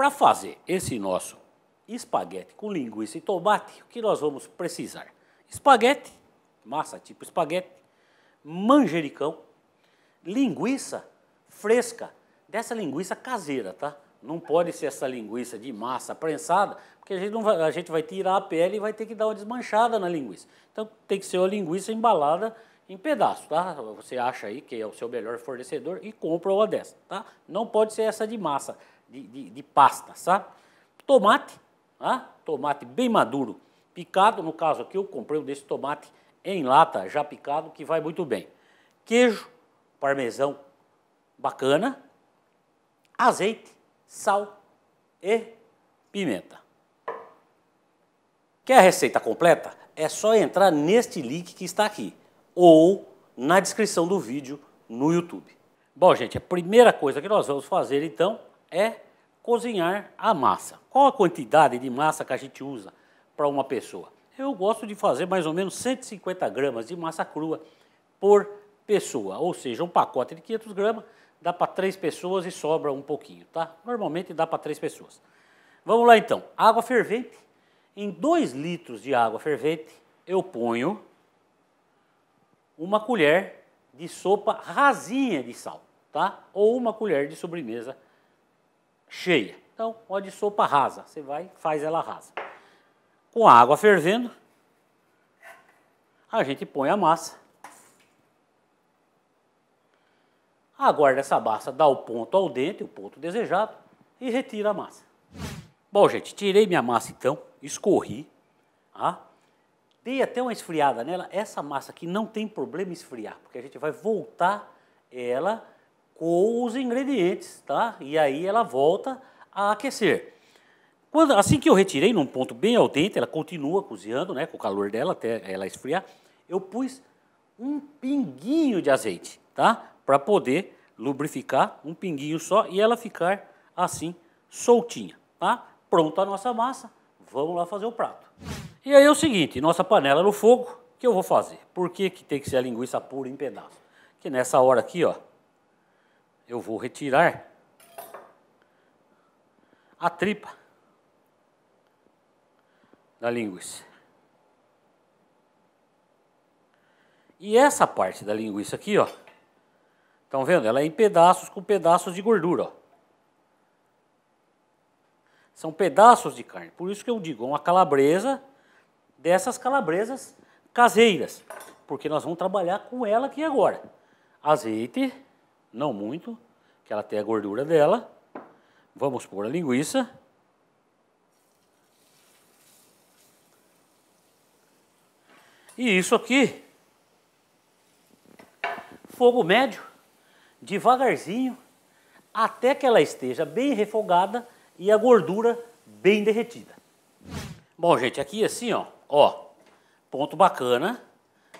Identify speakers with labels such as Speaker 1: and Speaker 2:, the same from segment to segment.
Speaker 1: Para fazer esse nosso espaguete com linguiça e tomate, o que nós vamos precisar? Espaguete, massa tipo espaguete, manjericão, linguiça fresca, dessa linguiça caseira, tá? Não pode ser essa linguiça de massa prensada, porque a gente, não vai, a gente vai tirar a pele e vai ter que dar uma desmanchada na linguiça. Então tem que ser uma linguiça embalada em pedaços, tá? Você acha aí que é o seu melhor fornecedor e compra uma dessa, tá? Não pode ser essa de massa de, de, de pasta, sabe? Tomate, ah, tomate bem maduro, picado, no caso aqui eu comprei um desse tomate em lata, já picado, que vai muito bem. Queijo, parmesão bacana, azeite, sal e pimenta. Quer a receita completa? É só entrar neste link que está aqui ou na descrição do vídeo no YouTube. Bom, gente, a primeira coisa que nós vamos fazer então é cozinhar a massa. Qual a quantidade de massa que a gente usa para uma pessoa? Eu gosto de fazer mais ou menos 150 gramas de massa crua por pessoa, ou seja, um pacote de 500 gramas dá para três pessoas e sobra um pouquinho, tá? Normalmente dá para três pessoas. Vamos lá então, água fervente. Em 2 litros de água fervente eu ponho uma colher de sopa rasinha de sal, tá? Ou uma colher de sobremesa cheia. Então, pode de sopa rasa, você vai faz ela rasa. Com a água fervendo, a gente põe a massa. Aguarda essa massa dar o ponto ao dente, o ponto desejado, e retira a massa. Bom, gente, tirei minha massa então, escorri, tá? dei até uma esfriada nela. Essa massa aqui não tem problema esfriar, porque a gente vai voltar ela com os ingredientes, tá? E aí ela volta a aquecer. Quando, assim que eu retirei num ponto bem al dente, ela continua cozinhando, né, com o calor dela até ela esfriar, eu pus um pinguinho de azeite, tá? Para poder lubrificar, um pinguinho só e ela ficar assim soltinha, tá? Pronta a nossa massa, vamos lá fazer o prato. E aí é o seguinte, nossa panela no fogo, o que eu vou fazer? Por que, que tem que ser a linguiça pura em pedaço? Que nessa hora aqui, ó, eu vou retirar a tripa da linguiça. E essa parte da linguiça aqui, ó, estão vendo? Ela é em pedaços com pedaços de gordura, ó. São pedaços de carne. Por isso que eu digo, uma calabresa dessas calabresas caseiras, porque nós vamos trabalhar com ela aqui agora. Azeite, não muito, que ela tem a gordura dela. Vamos pôr a linguiça. E isso aqui, fogo médio, devagarzinho, até que ela esteja bem refogada e a gordura bem derretida. Bom, gente, aqui assim, ó, ó, ponto bacana,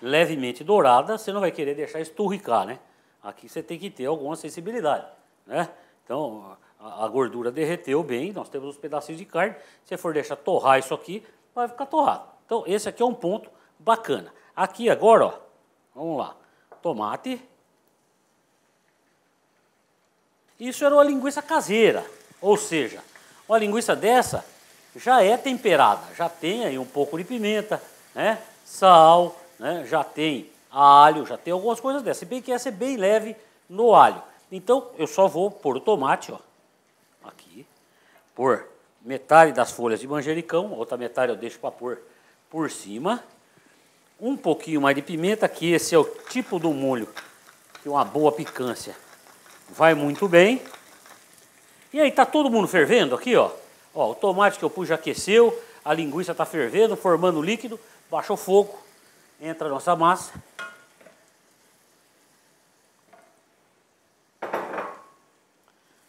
Speaker 1: levemente dourada, você não vai querer deixar esturricar, né? Aqui você tem que ter alguma sensibilidade, né? Então, a, gordura derreteu bem, nós temos os pedacinhos de carne. Se você for deixar torrar isso aqui, vai ficar torrado. Então, esse aqui é um ponto bacana. Aqui agora, ó, vamos lá, tomate. Isso era uma linguiça caseira, ou seja, uma linguiça dessa já é temperada, já tem aí um pouco de pimenta, né? sal, né? já tem alho, já tem algumas coisas dessas. Se bem que essa é bem leve no alho. Então, eu só vou pôr o tomate, ó, aqui, por metade das folhas de manjericão, a outra metade eu deixo para pôr por cima. Um pouquinho mais de pimenta, que esse é o tipo do molho que uma boa picância vai muito bem. E aí, tá todo mundo fervendo aqui, ó. Ó, o tomate que eu pus já aqueceu, a linguiça tá fervendo, formando líquido, baixou fogo entra a nossa massa.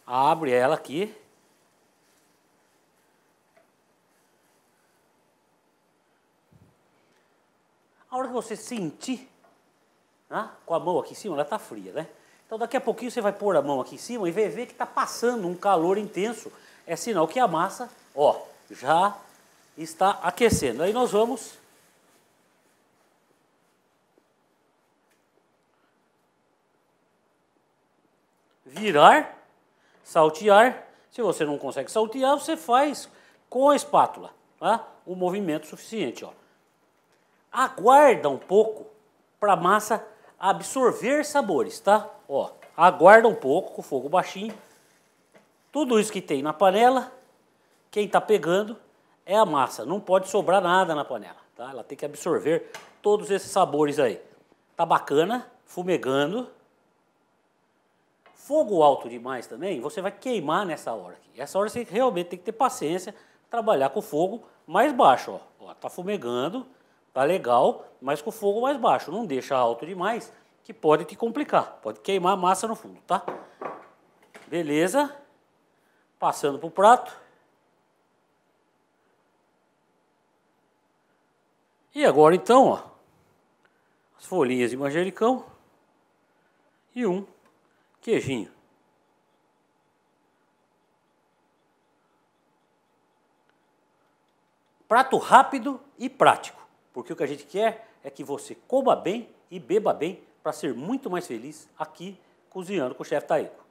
Speaker 1: Abre ela aqui. A hora que você sentir, né, com a mão aqui em cima, ela está fria, né? Então daqui a pouquinho você vai pôr a mão aqui em cima e vai ver que está passando um calor intenso. É sinal que a massa, ó, já está aquecendo. Aí nós vamos virar, saltear. Se você não consegue saltear, você faz com a espátula tá? o movimento suficiente. Ó. Aguarda um pouco para a massa absorver sabores, tá? Ó, aguarda um pouco com fogo baixinho. Tudo isso que tem na panela, quem está pegando é a massa. Não pode sobrar nada na panela, tá? Ela tem que absorver todos esses sabores aí. Tá bacana, fumegando. Fogo alto demais também, você vai queimar nessa hora aqui. Essa hora você realmente tem que ter paciência, trabalhar com fogo mais baixo. Ó. ó tá fumegando, tá legal, mas com fogo mais baixo. Não deixa alto demais, que pode te complicar. Pode queimar a massa no fundo, tá? Beleza. Passando pro prato. E agora então, ó, as folhinhas de manjericão e um Queijinho. Prato rápido e prático, porque o que a gente quer é que você coma bem e beba bem para ser muito mais feliz aqui cozinhando com o chefe Taico.